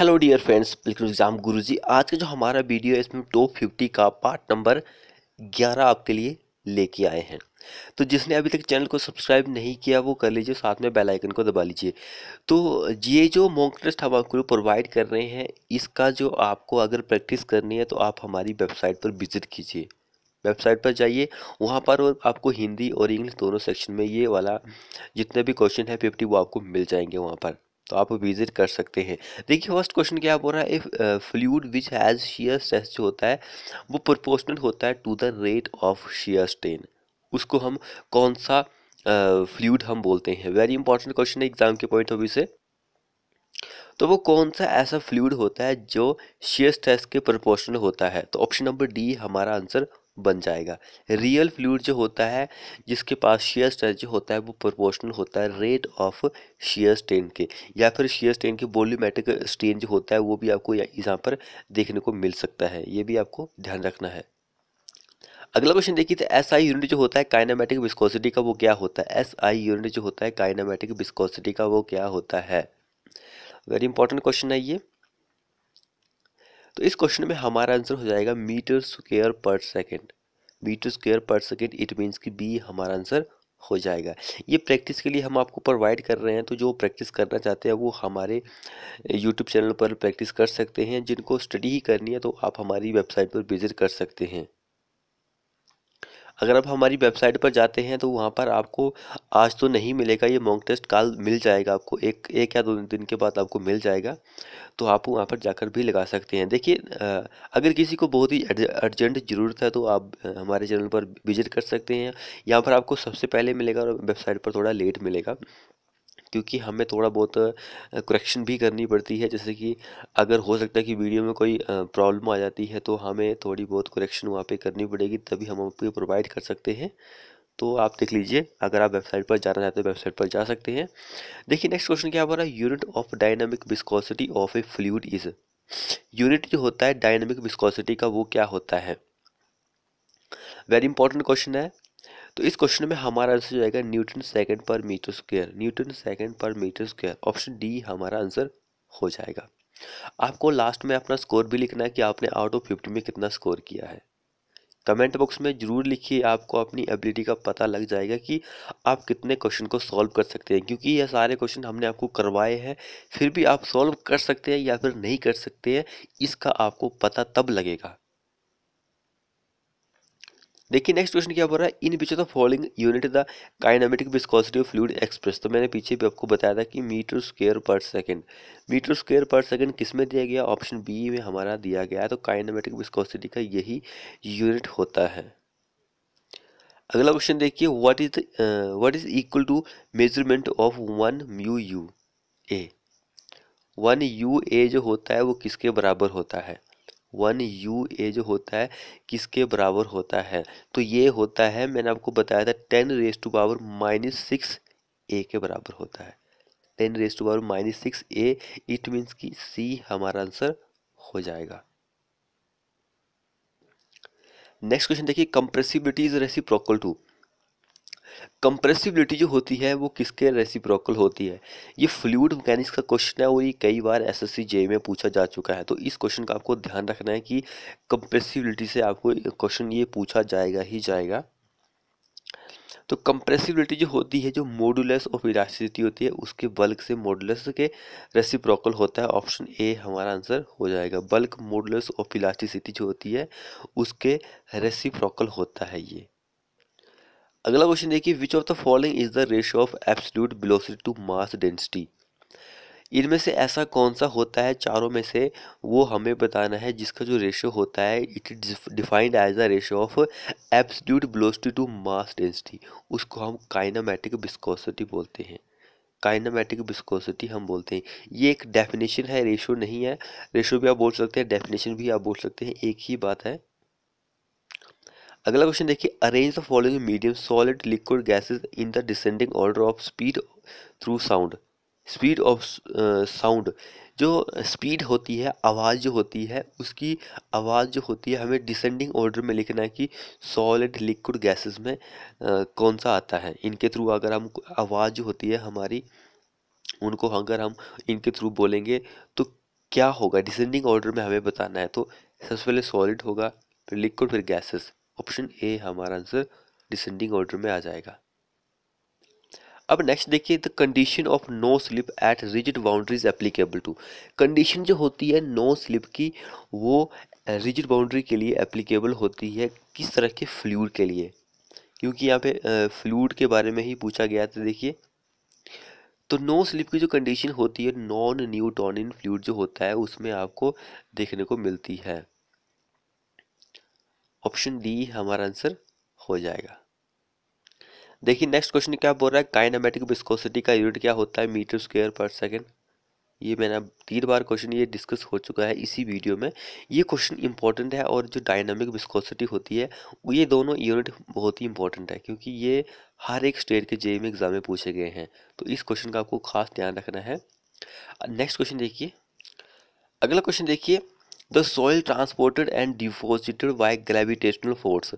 hello dear friends बिल्कुल exam Guruji आज का जो हमारा वीडियो है इसमें टॉप फिफ्टी का पार्ट नंबर ग्यारह आपके लिए लेके आए हैं तो जिसने अभी तक चैनल को सब्सक्राइब नहीं किया वो कर लीजिए साथ में बेल आइकन को दबा लीजिए तो ये जो मॉक टेस्ट हम आपको प्रोवाइड कर रहे हैं इसका जो आपको अगर प्रैक्टिस करनी है तो आप हमारी वेबसाइट पर विज़िट कीजिए वेबसाइट पर जाइए वहाँ पर और आपको हिंदी और इंग्लिश दोनों सेक्शन में ये वाला जितने भी क्वेश्चन है फिफ्टी वो आपको मिल जाएंगे वहाँ पर तो आप विजिट कर सकते हैं देखिए फर्स्ट क्वेश्चन क्या बोल रहा है if fluid which has shear stress जो होता है वो प्रोपोर्शनल होता है to the rate of shear strain उसको हम कौन सा फ्लूड uh, हम बोलते हैं वेरी इंपॉर्टेंट क्वेश्चन है एग्जाम के पॉइंट ऑफ व्यू से तो वो कौन सा ऐसा फ्लूड होता है जो शेयर स्ट्रेस के प्रोपोर्शनल होता है तो ऑप्शन नंबर डी हमारा आंसर बन जाएगा रियल फ्लूड जो होता है जिसके पास शेयर जो होता है वो प्रोपोर्शनल होता है रेट ऑफ शेयर स्ट्रेन के या फिर शेयर स्ट्रेन के वॉल्यूमेट्रिक स्ट्रेन जो होता है वो भी आपको यहाँ पर देखने को मिल सकता है ये भी आपको ध्यान रखना है अगला क्वेश्चन देखिए तो एस आई यूनिट जो होता है काइनामेटिक विस्कोसिटी का वो क्या होता है एस आई यूनिट जो होता है काइनामेटिक विस्कोसिटी का वो क्या होता है वेरी इंपॉर्टेंट क्वेश्चन है ये तो इस क्वेश्चन में हमारा आंसर हो जाएगा मीटर स्क्वेयर पर सेकेंड मीटर स्क्वेयर पर सेकेंड इट मीन्स कि बी हमारा आंसर हो जाएगा ये प्रैक्टिस के लिए हम आपको प्रोवाइड कर रहे हैं तो जो प्रैक्टिस करना चाहते हैं वो हमारे यूट्यूब चैनल पर प्रैक्टिस कर सकते हैं जिनको स्टडी ही करनी है तो आप हमारी वेबसाइट पर विजिट कर सकते हैं अगर आप हमारी वेबसाइट पर जाते हैं तो वहाँ पर आपको आज तो नहीं मिलेगा ये मॉक टेस्ट कल मिल जाएगा आपको एक एक या दो दिन के बाद आपको मिल जाएगा तो आप वहाँ पर जाकर भी लगा सकते हैं देखिए अगर किसी को बहुत ही अर्जेंट ज़रूरत है तो आप हमारे चैनल पर विजिट कर सकते हैं यहाँ पर आपको सबसे पहले मिलेगा और वेबसाइट पर थोड़ा लेट मिलेगा क्योंकि हमें थोड़ा बहुत करेक्शन भी करनी पड़ती है जैसे कि अगर हो सकता है कि वीडियो में कोई प्रॉब्लम आ जाती है तो हमें थोड़ी बहुत करेक्शन वहाँ पे करनी पड़ेगी तभी हम आपको प्रोवाइड कर सकते हैं तो आप देख लीजिए अगर आप वेबसाइट पर जाना चाहते हैं वेबसाइट तो पर जा सकते हैं देखिए नेक्स्ट क्वेश्चन क्या रहा है unit of dynamic viscosity of a fluid is unit जो होता है डायनेमिक विस्कोसिटी का वो क्या होता है वेरी इंपॉर्टेंट क्वेश्चन है तो इस क्वेश्चन में हमारा आंसर जाएगा न्यूटन सेकंड पर मीटर स्क्वायर न्यूटन सेकंड पर मीटर स्क्वायर ऑप्शन डी हमारा आंसर हो जाएगा आपको लास्ट में अपना स्कोर भी लिखना है कि आपने आउट ऑफ फिफ्टी में कितना स्कोर किया है कमेंट बॉक्स में ज़रूर लिखिए आपको अपनी एबिलिटी का पता लग जाएगा कि आप कितने क्वेश्चन को सॉल्व कर सकते हैं क्योंकि यह सारे क्वेश्चन हमने आपको करवाए हैं फिर भी आप सॉल्व कर सकते हैं या फिर नहीं कर सकते हैं इसका आपको पता तब लगेगा देखिए नेक्स्ट क्वेश्चन क्या बोल रहा है इन पीछे of following unit the kinematic viscosity of fluid express तो मैंने पीछे भी आपको बताया था कि मीटर स्क्वेयर पर सेकंड मीटर स्क्वेयर पर सेकंड किस में दिया गया ऑप्शन बी में हमारा दिया गया है तो काइनामेटिक विस्कोसिटी का यही यूनिट होता है अगला क्वेश्चन देखिए what is what is equal to measurement of one mu U A one U A जो होता है वो किसके बराबर होता है वन यू ए जो होता है किसके बराबर होता है तो ये होता है मैंने आपको बताया था ten raise to power minus six A के बराबर होता है ten raise to power minus six A it means कि सी हमारा आंसर हो जाएगा नेक्स्ट क्वेश्चन देखिए compressibility is reciprocal to compressibility जो होती है वो किसके रेसिप्रोकल होती है ये फ्लूड मैकेनिक्स का क्वेश्चन है और ये कई बार एस एस में पूछा जा चुका है तो इस क्वेश्चन का आपको ध्यान रखना है कि कंप्रेसिबिलिटी से आपको क्वेश्चन ये पूछा जाएगा ही जाएगा तो कंप्रेसिबिलिटी जो होती है जो मोडुलस ऑफ इलास्टिसिटी होती है उसके बल्क से मोडुलस के रेसिप्रोकल होता है ऑप्शन ए हमारा आंसर हो जाएगा बल्क मोडुलस ऑफ इलास्टिसिटी जो होती है उसके रेसिप्रोकल होता है ये अगला क्वेश्चन देखिए which of the following is the ratio of absolute velocity to mass density इनमें से ऐसा कौन सा होता है चारों में से वो हमें बताना है जिसका जो रेशियो होता है it is defined as the ratio of absolute velocity to mass density उसको हम काइनामेटिक विस्कोसिटी बोलते हैं काइनामेटिक विस्कोसिटी हम बोलते हैं ये एक डेफिनेशन है रेशो नहीं है रेशो भी आप बोल सकते हैं डेफिनेशन भी आप बोल सकते हैं एक ही बात है अगला क्वेश्चन देखिए arrange the following medium solid liquid gases in the descending order of speed through sound speed of sound जो स्पीड होती है आवाज़ जो होती है उसकी आवाज़ जो होती है हमें डिसेंडिंग ऑर्डर में लिखना है कि सॉलिड लिक्विड गैसेस में आ, uh, कौन सा आता है इनके थ्रू अगर हम आवाज़ जो होती है हमारी उनको अगर हम इनके थ्रू बोलेंगे तो क्या होगा डिसेंडिंग ऑर्डर में हमें बताना है तो सबसे पहले सॉलिड होगा फिर लिक्विड फिर गैसेस ऑप्शन ए हमारा आंसर डिसेंडिंग ऑर्डर में आ जाएगा अब नेक्स्ट देखिए the condition of no slip at rigid boundaries applicable to condition जो होती है नो no स्लिप की वो रिजिड बाउंड्री के लिए एप्लीकेबल होती है किस तरह के फ्लूड के लिए क्योंकि यहाँ पे फ्लूड के बारे में ही पूछा गया था देखिए तो नो स्लिप की जो कंडीशन होती है नॉन न्यूटोनिन फ्लूड जो होता है उसमें आपको देखने को मिलती है ऑप्शन डी हमारा आंसर हो जाएगा देखिए नेक्स्ट क्वेश्चन क्या बोल रहा है काइनामेटिक विस्कोसिटी का यूनिट क्या होता है मीटर स्क्वेयर पर सेकेंड ये मैंने तीन बार क्वेश्चन ये डिस्कस हो चुका है इसी वीडियो में ये क्वेश्चन इंपॉर्टेंट है और जो डायनामिक विस्कोसिटी होती है ये दोनों यूनिट बहुत ही इंपॉर्टेंट है क्योंकि ये हर एक स्टेट के जेई में एग्जाम में पूछे गए हैं तो इस क्वेश्चन का आपको खास ध्यान रखना है नेक्स्ट क्वेश्चन देखिए अगला क्वेश्चन देखिए the soil transported and deposited by gravitational force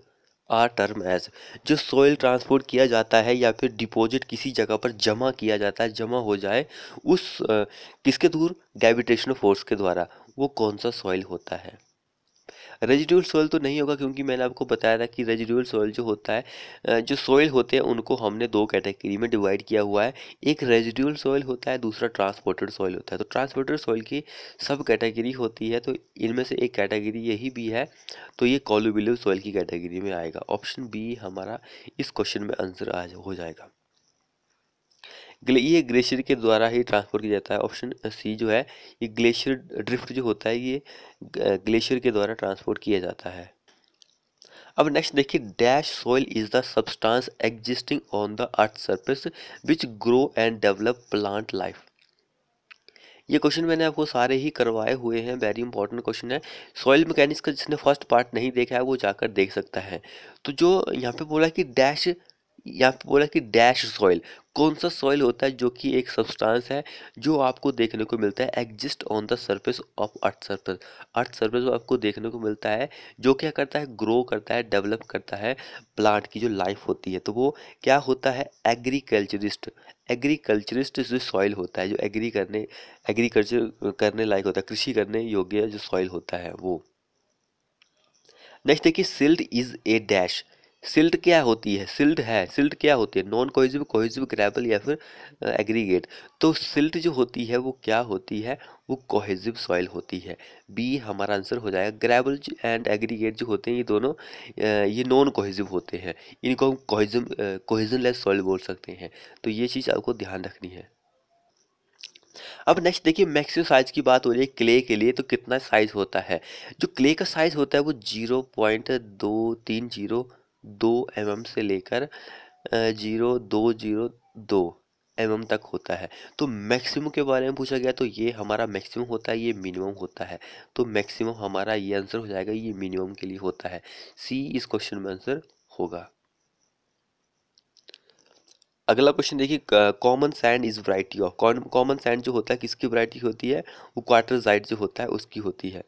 are term as जो सॉइल ट्रांसपोर्ट किया जाता है या फिर डिपॉजिट किसी जगह पर जमा किया जाता है जमा हो जाए उस किसके दूर ग्रेविटेशनल फोर्स के द्वारा वो कौन सा सॉइल होता है रेजिडुअल सॉइल तो नहीं होगा क्योंकि मैंने आपको बताया था कि रेजिडुअल सोयल जो होता है जो सॉइल होते हैं उनको हमने दो कैटेगरी में डिवाइड किया हुआ है एक रेजिडुअल सॉइल होता है दूसरा ट्रांसपोर्टेड सोयल होता है तो ट्रांसपोर्टेड सोयल की सब कैटेगरी होती है तो इनमें से एक कैटेगरी यही भी है तो ये कॉलुबिलिव सोयल की कैटेगरी में आएगा ऑप्शन बी हमारा इस क्वेश्चन में आंसर आज हो जाएगा ये ग्लेशियर के द्वारा ही ट्रांसपोर्ट किया जाता है ऑप्शन सी जो है ये ग्लेशियर ड्रिफ्ट जो होता है ये ग्लेशियर के द्वारा ट्रांसपोर्ट किया जाता है अब नेक्स्ट देखिए dash soil is the substance existing on the earth surface which grow and develop plant life ये क्वेश्चन मैंने आपको सारे ही करवाए हुए हैं वेरी इंपॉर्टेंट क्वेश्चन है सॉइल मैकेनिक्स का जिसने फर्स्ट पार्ट नहीं देखा है वो जाकर देख सकता है तो जो यहाँ पे बोला कि डैश यहाँ पे बोला कि डैश सॉइल कौन सा सॉइल होता है जो कि एक सब्सटेंस है जो आपको देखने को मिलता है exist on the surface of earth surface earth surface आपको देखने को मिलता है जो क्या करता है ग्रो करता है डेवलप करता है प्लांट की जो लाइफ होती है तो वो क्या होता है एग्रीकल्चरिस्ट एग्रीकल्चरिस्ट जो सॉइल होता है जो एग्री करने एग्रीकल्चर करने लायक होता है कृषि करने योग्य जो सॉइल होता है वो नेक्स्ट देखिए silt is a dash silt क्या होती है सिल्ट है सिल्ट क्या होती है नॉन कोहिजिव कोहिजिव ग्रेवल या फिर एग्रीगेट तो सिल्ट जो होती है वो क्या होती है वो कोहेजिव सॉइल होती है बी हमारा आंसर हो जाएगा ग्रेवल एंड एग्रीगेट जो होते हैं ये दोनों ये नॉन कोहेजिव होते हैं इनको हम कोहेजिव कोहेजन लेस सॉइल बोल सकते हैं तो ये चीज़ आपको ध्यान रखनी है अब नेक्स्ट देखिए मैक्सिमम साइज की बात हो रही है क्ले के लिए तो कितना साइज होता है जो क्ले का साइज होता है वो जीरो पॉइंट दो तीन जीरो दो एम से लेकर जीरो दो जीरो दो एम तक होता है तो मैक्सिमम के बारे में पूछा गया तो ये हमारा मैक्सिमम होता है ये मिनिमम होता है तो मैक्सिमम हमारा ये आंसर हो जाएगा ये मिनिमम के लिए होता है सी इस क्वेश्चन में आंसर होगा अगला क्वेश्चन देखिए common sand is variety of common sand जो होता है किसकी वरायटी होती है वो क्वार्टर जो होता है उसकी होती है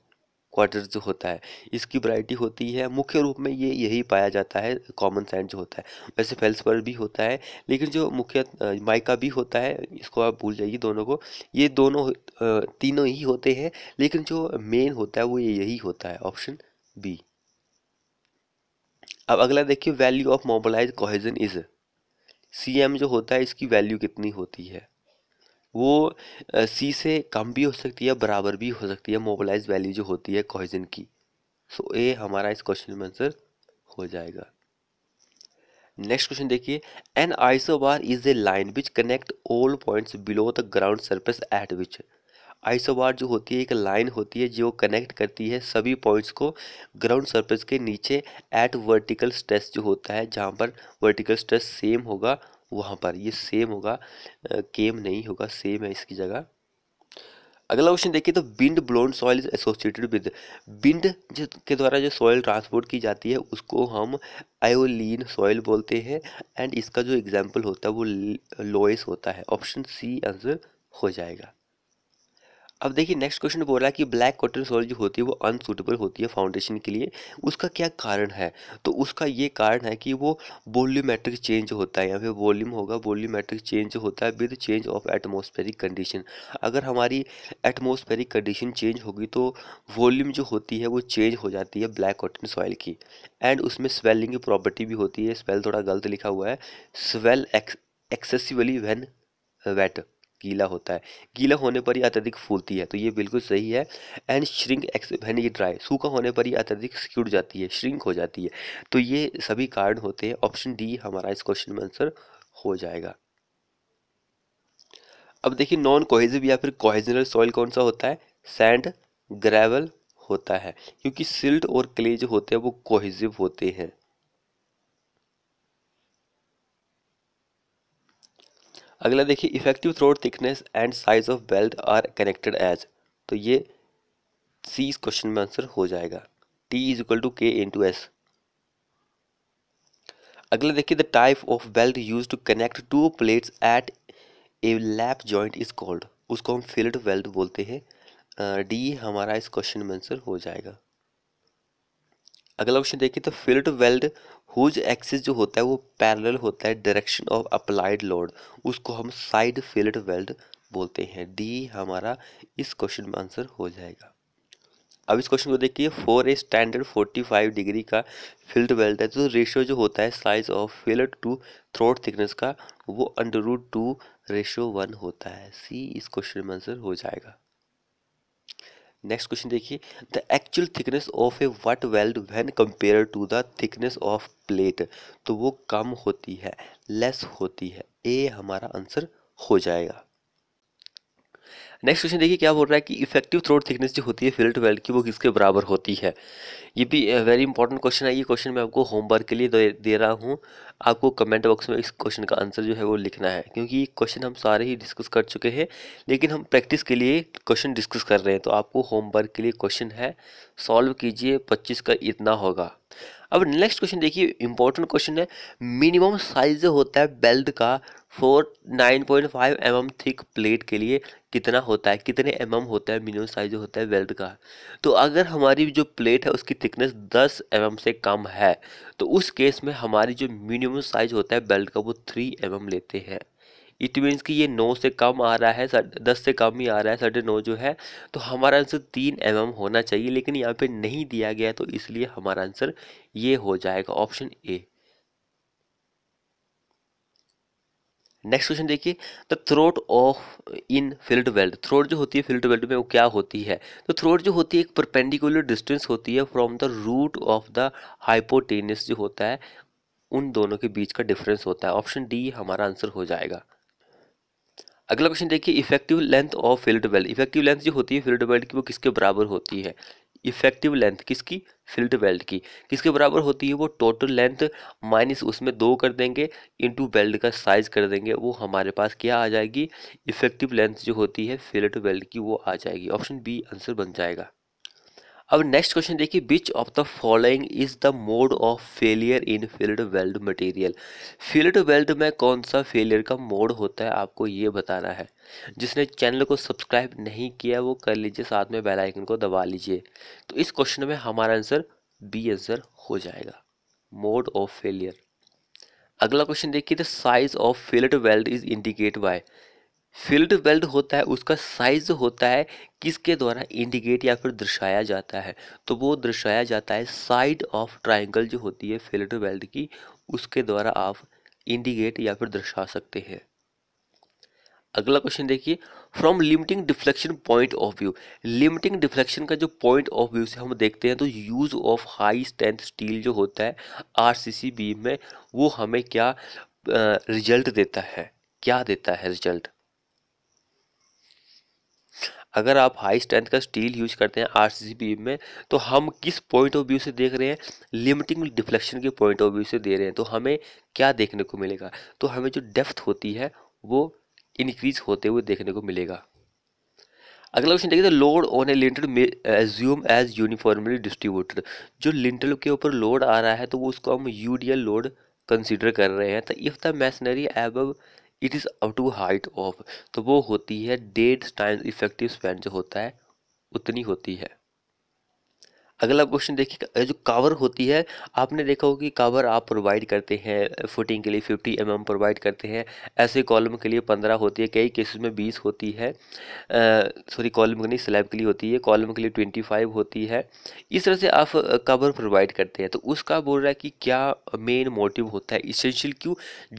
क्वार्टर जो होता है इसकी वैरायटी होती है मुख्य रूप में ये यही पाया जाता है कॉमन सैंड जो होता है वैसे फेल्सपर भी होता है लेकिन जो मुख्य माइका भी होता है इसको आप भूल जाइए दोनों को ये दोनों तीनों ही होते हैं लेकिन जो मेन होता है वो ये यही होता है ऑप्शन बी अब अगला देखिए value of mobilise cohesion is C M जो होता है इसकी वैल्यू कितनी होती है वो सी से कम भी हो सकती है बराबर भी हो सकती है मोबलाइज वैल्यू जो होती है कोहिजन की सो ए हमारा इस क्वेश्चन में आंसर हो जाएगा नेक्स्ट क्वेश्चन देखिए an isobar is a line which connect all points below the ground surface at which isobar जो होती है एक लाइन होती है जो कनेक्ट करती है सभी पॉइंट्स को ग्राउंड सरफेस के नीचे एट वर्टिकल स्ट्रेस जो होता है जहाँ पर वर्टिकल स्ट्रेस सेम होगा वहाँ पर ये सेम होगा केम नहीं होगा सेम है इसकी जगह अगला क्वेश्चन देखिए तो wind blown soil is associated with wind के द्वारा जो सॉइल ट्रांसपोर्ट की जाती है उसको हम आयोलिन सॉइल बोलते हैं एंड इसका जो एग्जाम्पल होता है वो लोइस होता है ऑप्शन सी आंसर हो जाएगा अब देखिए नेक्स्ट क्वेश्चन तो बोल रहा है कि ब्लैक कॉटन सॉइल जो होती है वो अनसूटेबल होती है फाउंडेशन के लिए उसका क्या कारण है तो उसका ये कारण है कि वो वॉल्यूमेट्रिक चेंज होता है या फिर वॉल्यूम होगा वॉल्यूमेट्रिक चेंज होता है with change of atmospheric condition अगर हमारी एटमोस्फेरिक कंडीशन चेंज होगी तो वॉल्यूम जो होती है वो चेंज हो जाती है ब्लैक कॉटन सॉइल की एंड उसमें स्वेलिंग की प्रॉपर्टी भी होती है स्वेल थोड़ा गलत लिखा हुआ है स्वेल एक्सेसिवली वेन वेट गीला होता है गीला होने पर ही अत्यधिक फूलती है तो ये बिल्कुल सही है एंड श्रिंक यानी ये ड्राई सूखा होने पर ही अत्यधिक सिक्यूड जाती है श्रिंक हो जाती है तो ये सभी कारण होते हैं ऑप्शन डी हमारा इस क्वेश्चन में आंसर हो जाएगा अब देखिए नॉन कोहेजिव या फिर कोहेजनल सॉइल कौन सा होता है सैंड ग्रेवल होता है क्योंकि सिल्ट और क्ले जो होते हैं वो कोहेजिव होते हैं अगला देखिए effective throat thickness and size of weld are connected as तो ये सी इस क्वेश्चन में आंसर हो जाएगा टी इज इक्वल टू के इन टू एस अगला देखिए the type of weld used to connect two plates at a lap joint is called उसको हम फिल्ड बेल्ट बोलते हैं डी हमारा इस क्वेश्चन में आंसर हो जाएगा अगला क्वेश्चन देखिए तो फील्ड वेल्ड हुज एक्सिस जो होता है वो पैरेलल होता है डायरेक्शन ऑफ अप्लाइड लोड उसको हम साइड फील्ड वेल्ड बोलते हैं डी हमारा इस क्वेश्चन में आंसर हो जाएगा अब इस क्वेश्चन को देखिए फोर ए स्टैंडर्ड 45 डिग्री का फील्ड वेल्ट है तो रेशियो जो होता है size of fillet to throat thickness का वो under root two ratio one होता है सी इस क्वेश्चन में आंसर हो जाएगा नेक्स्ट क्वेश्चन देखिए the actual thickness of a butt weld when compare to the thickness of plate तो वो कम होती है लेस होती है ए हमारा आंसर हो जाएगा नेक्स्ट क्वेश्चन देखिए क्या बोल रहा है कि इफेक्टिव थ्रोट थिकनेस जो होती है फिल्ट वेल्ड की वो किसके बराबर होती है ये भी वेरी इंपॉर्टेंट क्वेश्चन है ये क्वेश्चन मैं आपको होमवर्क के लिए दे, दे रहा हूँ आपको कमेंट बॉक्स में इस क्वेश्चन का आंसर जो है वो लिखना है क्योंकि ये क्वेश्चन हम सारे ही डिस्कस कर चुके हैं लेकिन हम प्रैक्टिस के लिए क्वेश्चन डिस्कस कर रहे हैं तो आपको होमवर्क के लिए क्वेश्चन है सॉल्व कीजिए पच्चीस का इतना होगा अब नेक्स्ट क्वेश्चन देखिए इंपॉर्टेंट क्वेश्चन है मिनिमम साइज होता है बेल्ट का for nine point five M M thick plate के लिए कितना होता है कितने एम mm होता है मिनिमम साइज होता है वेल्ड का तो अगर हमारी जो प्लेट है उसकी थिकनेस 10 एम mm से कम है तो उस केस में हमारी जो मिनिमम साइज होता है बेल्ट का वो 3 एम mm लेते हैं इट मीन्स कि ये नौ से कम आ रहा है दस से कम ही आ रहा है साढ़े नौ जो है तो हमारा आंसर तीन एम mm होना चाहिए लेकिन यहाँ पर नहीं दिया गया तो इसलिए हमारा आंसर ये हो जाएगा ऑप्शन ए नेक्स्ट क्वेश्चन देखिए the throat of in fillet weld throat जो होती है फील्ड वेल्ट में वो क्या होती है तो थ्रोट जो होती है एक परपेंडिकुलर डिस्टेंस होती है from the root of the hypotenuse जो होता है उन दोनों के बीच का डिफरेंस होता है ऑप्शन डी हमारा आंसर हो जाएगा अगला क्वेश्चन देखिए effective length of field belt effective length जो होती है फील्ड बेल्ट की वो किसके बराबर होती है इफेक्टिव लेंथ किसकी फील्ड वेल्ड की किसके बराबर होती है वो टोटल लेंथ माइनस उसमें दो कर देंगे इनटू वेल्ड का साइज कर देंगे वो हमारे पास क्या आ जाएगी इफेक्टिव लेंथ जो होती है फील्ड वेल्ड की वो आ जाएगी ऑप्शन बी आंसर बन जाएगा अब नेक्स्ट क्वेश्चन देखिए which of the following is the mode of failure in field weld material field weld में कौन सा फेलियर का मोड होता है आपको ये बताना है जिसने चैनल को सब्सक्राइब नहीं किया वो कर लीजिए साथ में बेल आइकन को दबा लीजिए तो इस क्वेश्चन में हमारा आंसर बी आंसर हो जाएगा मोड ऑफ फेलियर अगला क्वेश्चन देखिए the size of field weld is indicate by field weld होता है उसका साइज होता है किसके द्वारा इंडिकेट या फिर दर्शाया जाता है तो वो दर्शाया जाता है साइड ऑफ ट्राइंगल जो होती है फील्ड वेल्ड की उसके द्वारा आप इंडिकेट या फिर दर्शा सकते हैं अगला क्वेश्चन देखिए from limiting deflection point of view limiting deflection का जो पॉइंट ऑफ व्यू से हम देखते हैं तो use of high strength steel जो होता है आरसीसी बीम में वो हमें क्या रिजल्ट देता है क्या देता है रिजल्ट अगर आप हाई स्ट्रेंथ का स्टील यूज करते हैं आर सी में तो हम किस पॉइंट ऑफ व्यू से देख रहे हैं लिमिटिंग डिफ्लेक्शन के पॉइंट ऑफ व्यू से दे रहे हैं तो हमें क्या देखने को मिलेगा तो हमें जो डेप्थ होती है वो इनक्रीज होते हुए देखने को मिलेगा अगला क्वेश्चन देखिए load on a lintel assume as uniformly distributed जो लिंटल के ऊपर लोड आ रहा है तो वो उसको हम यूडीएल लोड कंसिडर कर रहे हैं तो if the masonry above it is up to height of तो वो होती है डेढ़ टाइम इफेक्टिव स्पैन जो होता है उतनी होती है अगला क्वेश्चन देखिए जो कावर होती है आपने देखा होगा कि कावर आप प्रोवाइड करते हैं फुटिंग के लिए 50 एम mm प्रोवाइड करते हैं ऐसे कॉलम के लिए 15 होती है कई केसेस में 20 होती है सॉरी कॉलम के नहीं स्लैब के लिए होती है कॉलम के लिए 25 होती है इस तरह से आप कावर प्रोवाइड करते हैं तो उसका बोल रहा है कि क्या मेन मोटिव होता है इसेंशियल क्यों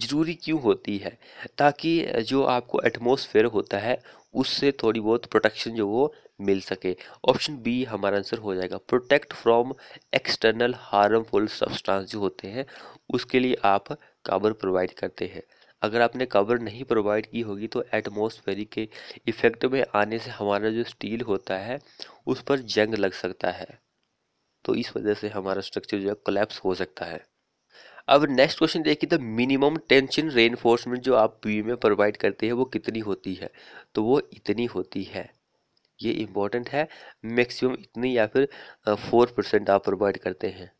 ज़रूरी क्यों होती है ताकि जो आपको एटमोसफेयर होता है उससे थोड़ी बहुत प्रोटेक्शन जो वो मिल सके ऑप्शन बी हमारा आंसर हो जाएगा protect from external harmful substance जो होते हैं उसके लिए आप कवर प्रोवाइड करते हैं अगर आपने कवर नहीं प्रोवाइड की होगी तो एटमोसफेरिक के इफेक्ट में आने से हमारा जो स्टील होता है उस पर जंग लग सकता है तो इस वजह से हमारा स्ट्रक्चर जो है कोलेप्स हो सकता है अब नेक्स्ट क्वेश्चन देखिए तो मिनिमम टेंशन रेनफोर्समेंट जो आप पी में प्रोवाइड करते हैं वो कितनी होती है तो वो इतनी होती है ये इम्पोर्टेंट है मैक्सिमम इतनी या फिर फोर परसेंट आप प्रोवाइड करते हैं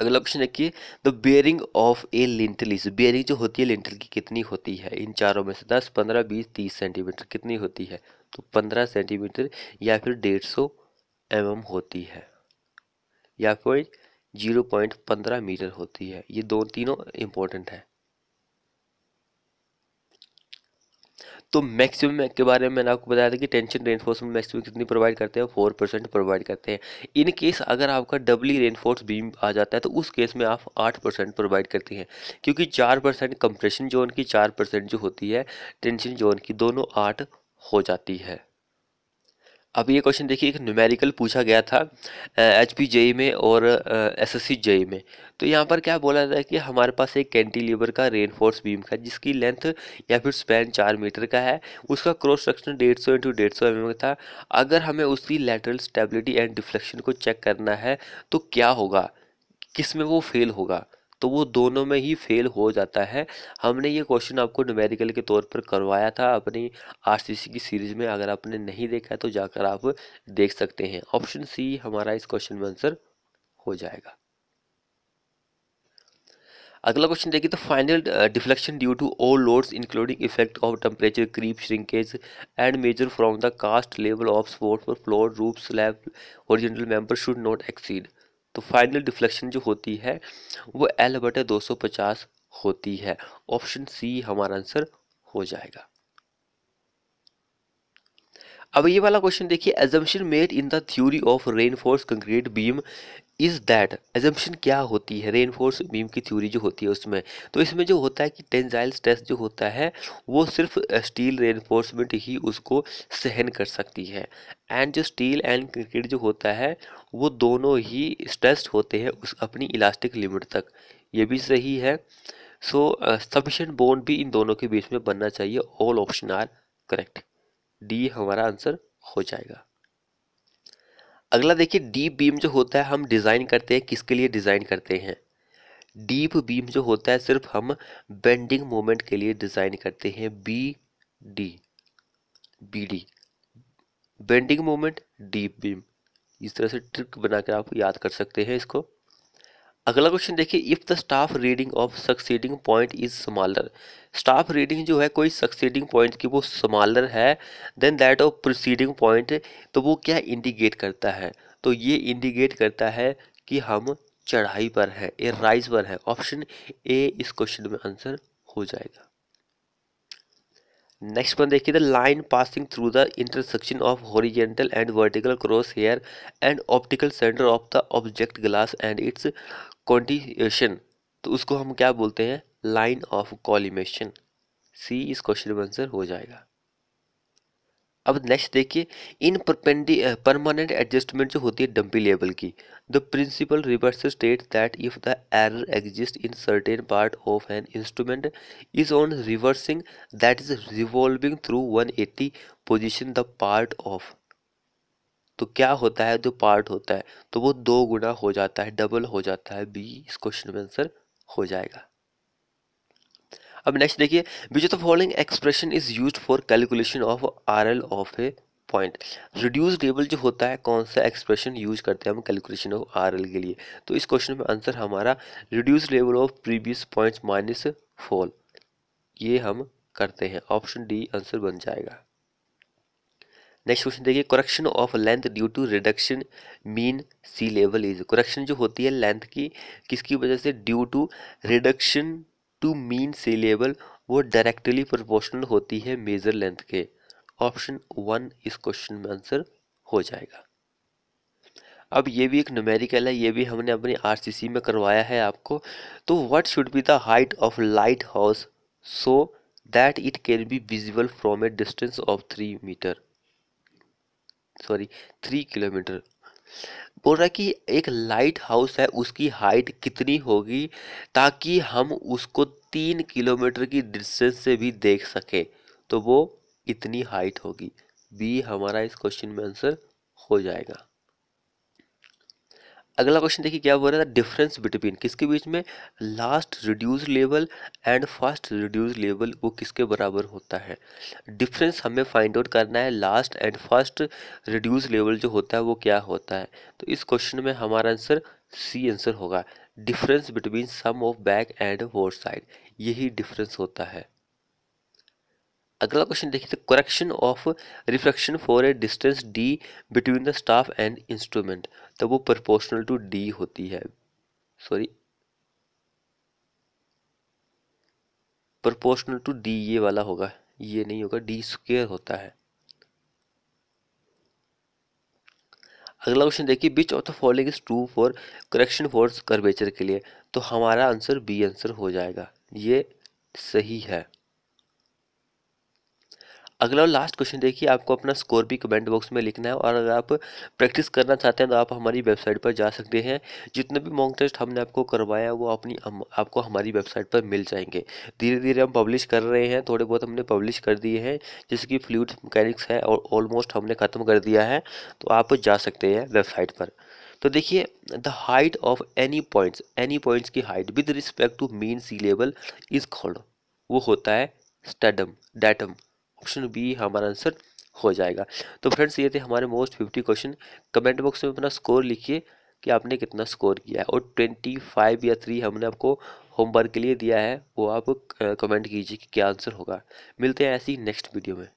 अगला क्वेश्चन है कि the bearing of a lintel is bearing जो होती है लिंटल की कितनी होती है इन चारों में से दस पंद्रह बीस तीस सेंटीमीटर कितनी होती है तो पंद्रह सेंटीमीटर या फिर डेढ़ सौ एम होती है या फिर जीरो पॉइंट पंद्रह मीटर होती है ये दो तीनों इम्पोर्टेंट है तो मैक्सिमम के बारे में मैंने आपको बताया था कि टेंशन रेनफोर्समेंट मैक्सिमम कितनी प्रोवाइड करते हैं फोर परसेंट प्रोवाइड करते हैं इन केस अगर आपका डबली रेनफोर्स बीम आ जाता है तो उस केस में आप आठ परसेंट प्रोवाइड करते हैं क्योंकि चार परसेंट कंप्रेशन जोन की चार परसेंट जो होती है टेंशन जोन की दोनों आठ हो जाती है अब ये क्वेश्चन देखिए एक न्यूमेरिकल पूछा गया था एच पी जेई में और एस एस सी जेई में तो यहाँ पर क्या बोला था कि हमारे पास एक कैंटीलीवर का रेनफोर्स बीम का जिसकी लेंथ या फिर स्पैन चार मीटर का है उसका क्रॉस सेक्शन डेढ़ सौ इंटू डेढ़ सौ एम mm था अगर हमें उसकी लेटरल स्टेबिलिटी एंड डिफ्लेक्शन को चेक करना है तो क्या होगा किस में वो फेल होगा तो वो दोनों में ही फेल हो जाता है हमने ये क्वेश्चन आपको न्यूमेरिकल के तौर पर करवाया था अपनी आर की सीरीज में अगर आपने नहीं देखा है तो जाकर आप देख सकते हैं ऑप्शन सी हमारा इस क्वेश्चन में आंसर हो जाएगा अगला क्वेश्चन देखिए तो final deflection due to all loads including effect of temperature creep shrinkage and measure from the cast level of support for floor roof slab original member should not exceed तो final deflection जो होती है वो L बटे दो होती है option C हमारा आंसर हो जाएगा अब ये वाला क्वेश्चन देखिए assumption made in the theory of reinforce concrete beam is that assumption क्या होती है रेन फोर्स बीम की थ्योरी जो होती है उसमें तो इसमें जो होता है कि टेंजाइल स्ट्रेस जो होता है वो सिर्फ स्टील रेनफोर्समेंट ही उसको सहन कर सकती है एंड जो स्टील एंड कंक्रीट जो होता है वो दोनों ही स्ट्रेस्ड होते हैं उस अपनी इलास्टिक लिमिट तक ये भी सही है सो सफिशेंट बोन भी इन दोनों के बीच में बनना चाहिए all option are correct D हमारा आंसर हो जाएगा अगला देखिए डीप बीम जो होता है हम डिज़ाइन करते हैं किसके लिए डिज़ाइन करते हैं डीप बीम जो होता है सिर्फ हम बेंडिंग मोमेंट के लिए डिज़ाइन करते हैं B D B D bending moment deep beam इस तरह से ट्रिक बनाकर आप याद कर सकते हैं इसको अगला क्वेश्चन देखिए if the staff reading of succeeding point is smaller staff reading जो है कोई सक्सीडिंग पॉइंट की वो स्मॉलर है then that of proceeding point तो वो क्या इंडिकेट करता है तो ये इंडिकेट करता है कि हम चढ़ाई पर हैं ए राइज पर है ऑप्शन ए इस क्वेश्चन में आंसर हो जाएगा नेक्स्ट वन देखिए the line passing through the intersection of horizontal and vertical cross hair and optical centre of the object glass and its condition तो उसको हम क्या बोलते हैं लाइन ऑफ कॉलिमेशन सी इस क्वेश्चन में आंसर हो जाएगा अब नेक्स्ट देखिए इन परपेंडी परमानेंट एडजस्टमेंट जो होती है डम्पी लेवल की the principle reverse state that if the error exist in certain part of an instrument is on reversing that is revolving through 180 position the part of तो क्या होता है जो पार्ट होता है तो वो दो गुना हो जाता है डबल हो जाता है बी इस क्वेश्चन में आंसर हो जाएगा अब नेक्स्ट देखिए which of the following expression is use for calculation of R L of a point reduce table जो होता है कौन सा एक्सप्रेशन यूज करते हैं हम कैलकुलेशन ऑफ आर एल के लिए तो इस क्वेश्चन में आंसर हमारा reduce table of previous point minus fall ये हम करते हैं ऑप्शन डी आंसर बन जाएगा नेक्स्ट क्वेश्चन देखिए correction of length due to reduction mean sea level is correction जो होती है लेंथ की किसकी वजह से due to reduction to mean sea level वो डायरेक्टली प्रोपोर्शनल होती है मेजर लेंथ के ऑप्शन वन इस क्वेश्चन में आंसर हो जाएगा अब ये भी एक न्यूमेरिकल है ये भी हमने अपने आर में करवाया है आपको तो what should be the height of lighthouse so that it can be visible from a distance of three metre sorry three kilometre बोल रहा है कि एक लाइट हाउस है उसकी हाइट कितनी होगी ताकि हम उसको तीन किलोमीटर की डिस्टेंस से भी देख सकें तो वो इतनी हाइट होगी बी हमारा इस क्वेश्चन में आंसर हो जाएगा अगला क्वेश्चन देखिए क्या बोल रहा था डिफरेंस बिटवीन किसके बीच में last reduce level and first reduce level वो किसके बराबर होता है डिफरेंस हमें फाइंड आउट करना है last and first reduce level जो होता है वो क्या होता है तो इस क्वेश्चन में हमारा आंसर सी आंसर होगा difference between sum of back and fore side यही डिफरेंस होता है अगला क्वेश्चन देखिए तो correction of reflection for a distance D between the staff and instrument तो वो प्रोपोर्शनल टू डी होती है सॉरी प्रोपोर्शनल टू डी ये वाला होगा ये नहीं होगा डी स्क्वेयर होता है अगला क्वेश्चन देखिए which of the following is true for correction for curvature के लिए तो हमारा आंसर बी आंसर हो जाएगा ये सही है अगला और लास्ट क्वेश्चन देखिए आपको अपना स्कोर भी कमेंट बॉक्स में लिखना है और अगर आप प्रैक्टिस करना चाहते हैं तो आप हमारी वेबसाइट पर जा सकते हैं जितने भी मॉक टेस्ट हमने आपको करवाया है वो अपनी हम, आपको हमारी वेबसाइट पर मिल जाएंगे धीरे धीरे हम पब्लिश कर रहे हैं थोड़े बहुत हमने पब्लिश कर दिए हैं जैसे कि फ्लूड मैकेनिक्स है और ऑलमोस्ट हमने ख़त्म कर दिया है तो आप जा सकते हैं वेबसाइट पर तो देखिए the height of any points any points की height with respect to mean sea level is called वो होता है स्टेडम डैटम ऑप्शन बी हमारा आंसर हो जाएगा तो फ्रेंड्स ये थे हमारे most fifty question comment box में अपना स्कोर लिखिए कि आपने कितना स्कोर किया है और ट्वेंटी फाइव या थ्री हमने आपको होमवर्क के लिए दिया है वो आप कमेंट कीजिए कि क्या आंसर होगा मिलते हैं ऐसी नेक्स्ट वीडियो में